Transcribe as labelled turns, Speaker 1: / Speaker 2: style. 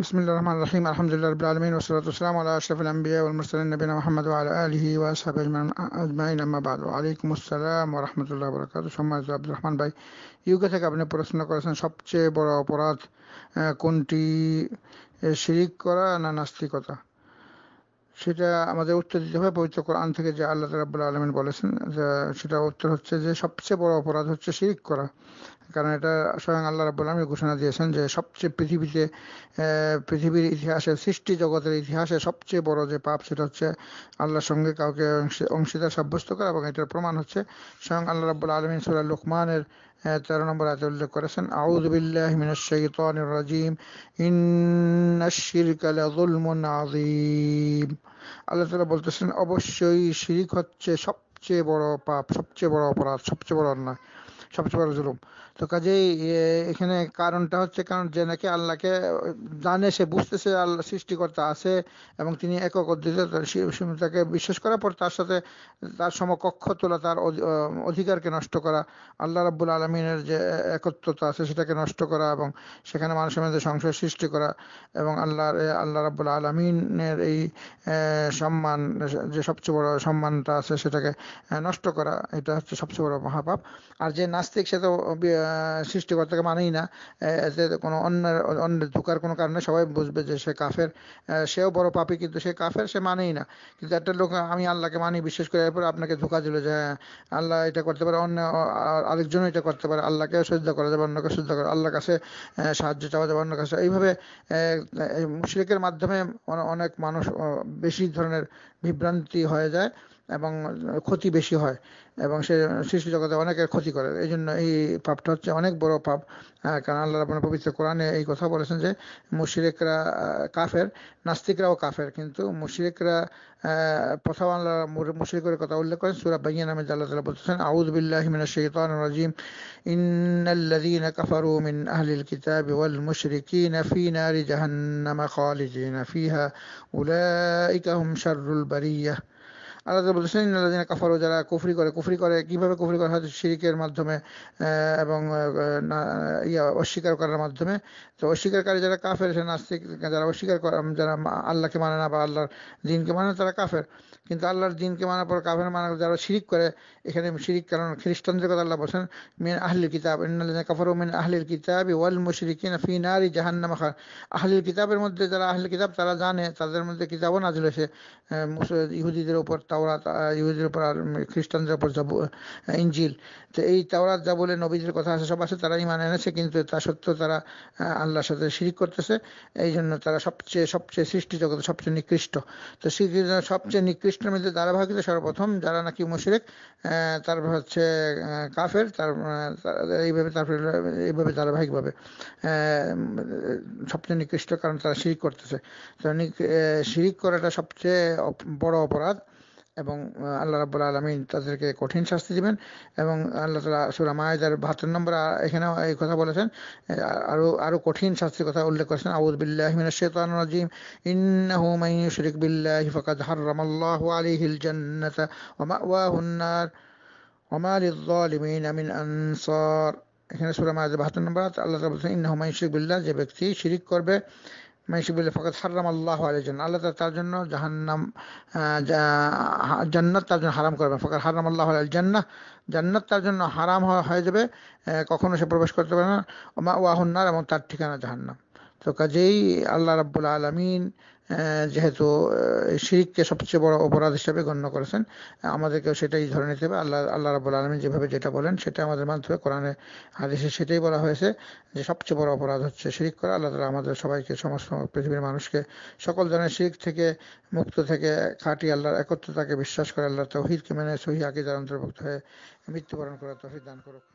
Speaker 1: بسم الله الرحمن الرحيم الحمد لله رب العالمين والصلاة والسلام على أشرف الأنبياء والمرسلين نبينا محمد وعلى آله وأصحابه أجمعين أما بعد وعليكم السلام ورحمة الله وبركاته সম্মানিত আব্দুর রহমান ভাই ইউকে থেকে আপনি প্রশ্ন করেছেন সবচেয়ে বড় অপরাধ কোনটি শিরিক করা না নাস্তিকতা সেটা আমাদের উত্তর দিতে হবে পবিত্র কোরআন থেকে যে আল্লাহ রাব্বুল আলমিন বলেছেন সেটা উত্তর হচ্ছে যে সবচেয়ে বড় অপরাধ হচ্ছে শিরিক করা কারণ এটা স্বয়ং আল্লাহ রাব্বুল আলমী ঘোষণা দিয়েছেন যে সবচেয়ে পৃথিবীতে পৃথিবীর ইতিহাসে সৃষ্টি জগতের ইতিহাসে সবচেয়ে বড় যে পাপ সেটা হচ্ছে আল্লাহর সঙ্গে কাউকে অংশীদার সাব্যস্ত করা এবং এটার প্রমাণ হচ্ছে স্বয়ং আল্লাহ রাব্বুল আলমিন সুরা লোকমানের হ্যাঁ, তেরো নম্বর আয়তে উল্লেখ করেছেন আউদুবিল্লাহ মিনাশাইতানির রাজিম ইন্নাশিরকা লাযুলমুন আযীম আল্লাহ তাআলা বলতেছেন অবশ্যই শিরিক হচ্ছে সবচেয়ে বড় পাপ সবচেয়ে বড় অপরাধ সবচেয়ে বড় অন্যায় সবচেয়ে বড় জুলুম তো কাজেই এখানে কারণটা হচ্ছে কারণ যে নাকি আল্লাহকে জানে সে বুঝতেছে আল্লাহ সৃষ্টিকর্তা আছে এবং তিনি একক তাকে বিশ্বাস করার পর তার সাথে তার সমকক্ষ তোলা তার অধিকারকে নষ্ট করা আল্লাহ রাবুল আলমিনের যে একত্রতা আছে সেটাকে নষ্ট করা এবং সেখানে মানুষের মধ্যে সংশয় সৃষ্টি করা এবং আল্লাহর আল্লাহ রাবুল আলমিনের এই সম্মান যে সবচেয়ে বড় সম্মানটা আছে সেটাকে নষ্ট করা এটা হচ্ছে সবচেয়ে বড় মহাপাপ আর যে না নাস্তিক সে তো সৃষ্টিকর্তাকে মানেই না সে কোনো অন্যের অন্যের ঢোকার কোনো কারণে সবাই বুঝবে যে সে কাফের সেও বড় পাপি কিন্তু সে কাফের সে মানেই না কিন্তু একটা লোক আমি আল্লাহকে মানি বিশ্বাস করে এরপর আপনাকে ধোকা দিল যে হ্যাঁ, আল্লাহ এটা করতে পারে অন্য আরেকজনও এটা করতে পারে আল্লাহকে শ্রদ্ধা করা যাবে অন্যকে শ্রদ্ধা করা আল্লাহর কাছে সাহায্য চাওয়া যাবে অন্য কাছে এইভাবে মুশরিকের মাধ্যমে অনেক মানুষ বেশি ধরনের বিভ্রান্তি হয়ে যায় এবং ক্ষতি বেশি হয় এবং সে সৃষ্টি জগতে অনেকের ক্ষতি করে এই জন্য এই পাপটা হচ্ছে অনেক বড় পাপ কারণ আল্লাহ আপনার পবিত্র কোরআনে এই কথা বলেছেন যে মুশিরেকরা কাফের নাস্তিকরাও কাফের কিন্তু মুশিরেকরা প্রথম আল্লাহ মুশরিকের কথা উল্লেখ করেন সুরা বাইয়া নামে আল্লাহ তালা বলতেছেন আউদ বিল্লাহ মিনা শৈতান রাজিম ইন্নাল্লাযীনা কাফারু মিন আহলিল কিতাব ওয়াল মুশরিকিন ফি নারি জাহান্নাম খালিদিন ফিহা উলাইকা হুম শাররুল বারিয়াহ আল্লাহ বলেছেন আল্লাহ কাফারও যারা কুফরি করে কুফরি করে কিভাবে কুফরি করে হয়তো শিরিকের মাধ্যমে এবং ইয়া অস্বীকার করার মাধ্যমে তো অস্বীকারী যারা কাফের সে নাস্তিক যারা অস্বীকার করে যারা আল্লাহকে মানে না বা আল্লাহর দিনকে মানে তারা কাফের কিন্তু আল্লাহর দিনকে মানার পর কাফের মানা যারা শিরিক করে এখানে শিরিক কারণ খ্রিস্টানদের কথা আল্লাহ বলছেন মিন আহলিল কিতাব ইন্নাল্লাযিনা কাফারু মিন আহলিল কিতাব ওয়াল মুশরিকিনা ফি নারি জাহান্নাম খার আহলিল কিতাবের মধ্যে যারা আহলিল কিতাব তারা জানে তাদের মধ্যে কিতাবও নাজিল হয়েছে ইহুদিদের উপর তাও তাওরাত ইহুদের উপর আর খ্রিস্টানদের উপর ইঞ্জিল তো এই তাওরাত যা বলে নবীদের কথা আছে সব আছে তারা ইমান এনেছে কিন্তু তা সত্ত্বেও তারা আল্লাহর সাথে শিরিক করতেছে এই জন্য তারা সবচেয়ে সবচেয়ে সৃষ্টি জগৎ সবচেয়ে নিকৃষ্ট তো সৃষ্টি সবচেয়ে নিকৃষ্টের মধ্যে ধারাবাহিক সর্বপ্রথম যারা নাকি মুশরেক তারপর হচ্ছে কাফের তার এইভাবে তারপরে এইভাবে ধারাবাহিকভাবে সবচেয়ে নিকৃষ্ট কারণ তারা শিরিক করতেছে তো শিরিক করাটা সবচেয়ে বড় অপরাধ এবং আল্লাহ রাবুল আলমিন তাদেরকে কঠিন শাস্তি দিবেন এবং আল্লাহ তালা সুরা মায়েদার বাহাত্তর নম্বর এখানেও এই কথা বলেছেন আরো আরও কঠিন শাস্তির কথা উল্লেখ করেছেন আউদ বিল্লাহ মিনা শেতান রাজিম ইন্নাহু মাই শরিক বিল্লাহ ফাকাদ হাররামাল্লাহু আলাইহিল জান্নাতা ওয়া মাওয়াহুন নার ওয়া মা লিয-যালিমিনা মিন আনসার এখানে সুরা মায়েদার বাহাত্তর নম্বর আল্লাহ তালা বলছেন ইন্নাহু মাই শরিক বিল্লাহ যে ব্যক্তি শিরিক করবে মেয়েসি বলে ফকত হারাম আল্লাহ আলের জন্য আল্লাহ তার জন্য জাহান্নাম জান্নাত তার জন্য হারাম করবে ফকত হারাম আল্লাহ আল জান্না জান্নাত তার জন্য হারাম হয়ে যাবে কখনো সে প্রবেশ করতে পারে না ওয়াহুন্নার এবং তার ঠিকানা জাহান্নাম তো কাজেই আল্লাহ রাব্বুল আলমিন যেহেতু শিরিককে সবচেয়ে বড় অপরাধ হিসাবে গণ্য করেছেন আমাদেরকেও সেটাই ধরে নিতে হবে আল্লাহ আল্লাহ রাবুল আলমী যেভাবে যেটা বলেন সেটা আমাদের মানতে হবে কোরআনে হাদিসে সেটাই বলা হয়েছে যে সবচেয়ে বড় অপরাধ হচ্ছে শিরিক করা আল্লাহ তালা আমাদের সবাইকে সমস্ত পৃথিবীর মানুষকে সকল ধরনের শিরিক থেকে মুক্ত থেকে খাঁটি আল্লাহর একত্রতাকে বিশ্বাস করে আল্লাহ তৌহিদকে মেনে সহি আকিদার অন্তর্ভুক্ত হয়ে মৃত্যুবরণ করা তৌহিদ দান করুক